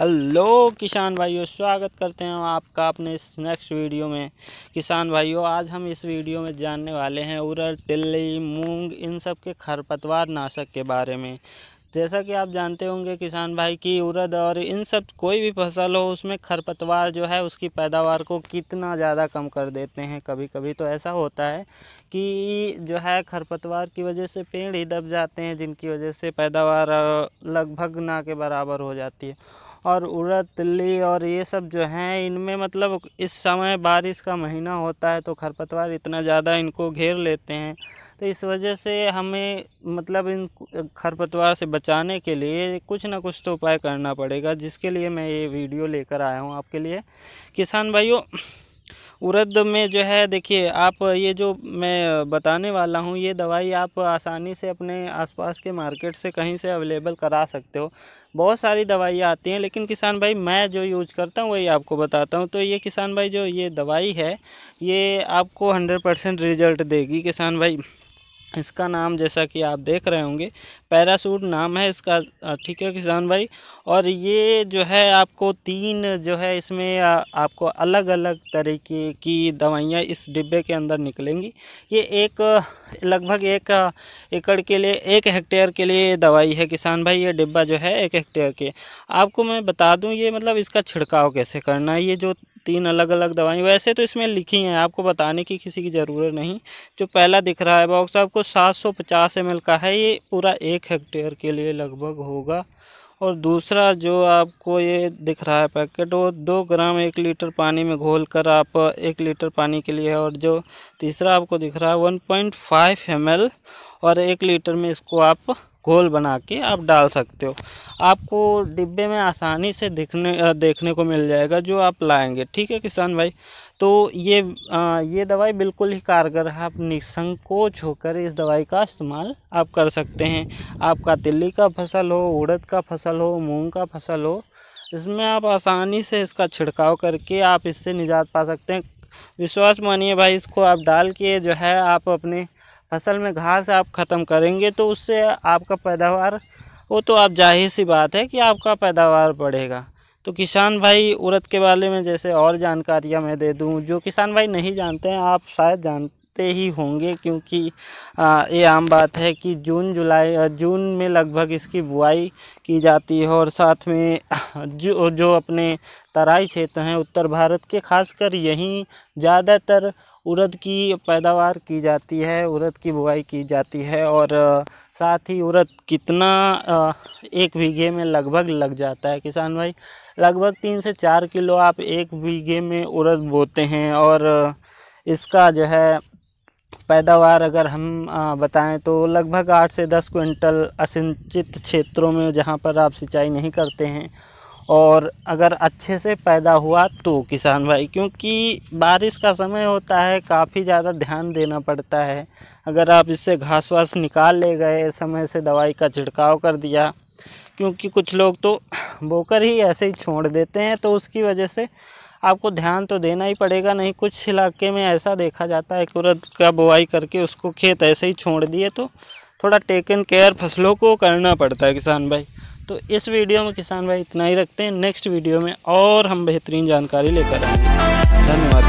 hello किसान भाइयों स्वागत करते हैं आपका अपने इस नेक्स्ट वीडियो में किसान भाइयों आज हम इस वीडियो में जानने वाले हैं उरर तिल्ली मूंग इन सब के खरपतवार नाशक के बारे में जैसा कि आप जानते होंगे किसान भाई की उरद और इन सब कोई भी फसल हो उसमें खरपतवार जो है उसकी पैदावार को कितना ज़्यादा कम कर देते हैं कभी कभी तो ऐसा होता है कि जो है खरपतवार की वजह से पेड़ ही दब जाते हैं जिनकी वजह से पैदावार लगभग ना के बराबर हो जाती है और उड़द तिल्ली और ये सब जो हैं इनमें मतलब इस समय बारिश का महीना होता है तो खरपतवार इतना ज़्यादा इनको घेर लेते हैं तो इस वजह से हमें मतलब इन खरपतवार से बचाने के लिए कुछ ना कुछ तो उपाय करना पड़ेगा जिसके लिए मैं ये वीडियो लेकर आया हूँ आपके लिए किसान भाइयों उरद में जो है देखिए आप ये जो मैं बताने वाला हूँ ये दवाई आप आसानी से अपने आसपास के मार्केट से कहीं से अवेलेबल करा सकते हो बहुत सारी दवाइयाँ आती हैं लेकिन किसान भाई मैं जो यूज करता हूँ वही आपको बताता हूँ तो ये किसान भाई जो ये दवाई है ये आपको हंड्रेड परसेंट रिजल्ट देगी किसान भाई इसका नाम जैसा कि आप देख रहे होंगे पैरासूट नाम है इसका ठीक है किसान भाई और ये जो है आपको तीन जो है इसमें आपको अलग अलग तरीके की दवाइयाँ इस डिब्बे के अंदर निकलेंगी ये एक लगभग एक एकड़ के लिए एक हेक्टेयर के लिए दवाई है किसान भाई ये डिब्बा जो है एक हेक्टेयर के आपको मैं बता दूँ ये मतलब इसका छिड़काव कैसे करना है ये जो तीन अलग अलग दवाई वैसे तो इसमें लिखी हैं आपको बताने की किसी की ज़रूरत नहीं जो पहला दिख रहा है बॉक्स आपको सात सौ पचास एम का है ये पूरा एक हेक्टेयर के लिए लगभग होगा और दूसरा जो आपको ये दिख रहा है पैकेट वो दो ग्राम एक लीटर पानी में घोल कर आप एक लीटर पानी के लिए और जो तीसरा आपको दिख रहा है वन पॉइंट फाइव एम और एक लीटर में इसको आप घोल बना के आप डाल सकते हो आपको डिब्बे में आसानी से दिखने देखने को मिल जाएगा जो आप लाएंगे ठीक है किसान भाई तो ये आ, ये दवाई बिल्कुल ही कारगर है आप निसंकोच होकर इस दवाई का इस्तेमाल आप कर सकते हैं आपका तिल्ली का फसल हो उड़द का फसल हो मूंग का फसल हो इसमें आप आसानी से इसका छिड़काव करके आप इससे निजात पा सकते हैं विश्वास मानिए भाई इसको आप डाल के जो है आप अपने फसल में घास आप ख़त्म करेंगे तो उससे आपका पैदावार वो तो आप जाहिर सी बात है कि आपका पैदावार बढ़ेगा तो किसान भाई उड़द के बारे में जैसे और जानकारियाँ मैं दे दूँ जो किसान भाई नहीं जानते हैं आप शायद जानते ही होंगे क्योंकि ये आम बात है कि जून जुलाई जून में लगभग इसकी बुआई की जाती है और साथ में जो जो अपने तराई क्षेत्र हैं उत्तर भारत के खासकर यहीं ज़्यादातर उड़द की पैदावार की जाती है उड़द की बुआई की जाती है और साथ ही उड़द कितना एक बीघे में लगभग लग जाता है किसान भाई लगभग तीन से चार किलो आप एक बीघे में उड़द बोते हैं और इसका जो है पैदावार अगर हम बताएं तो लगभग आठ से दस क्विंटल असिंचित क्षेत्रों में जहां पर आप सिंचाई नहीं करते हैं और अगर अच्छे से पैदा हुआ तो किसान भाई क्योंकि बारिश का समय होता है काफ़ी ज़्यादा ध्यान देना पड़ता है अगर आप इससे घास वास निकाल ले गए समय से दवाई का छिड़काव कर दिया क्योंकि कुछ लोग तो बोकर ही ऐसे ही छोड़ देते हैं तो उसकी वजह से आपको ध्यान तो देना ही पड़ेगा नहीं कुछ इलाके में ऐसा देखा जाता है कि उड़द का बुआई करके उसको खेत ऐसे ही छोड़ दिए तो थोड़ा टेकन केयर फसलों को करना पड़ता है किसान भाई तो इस वीडियो में किसान भाई इतना ही रखते हैं नेक्स्ट वीडियो में और हम बेहतरीन जानकारी लेकर आएंगे धन्यवाद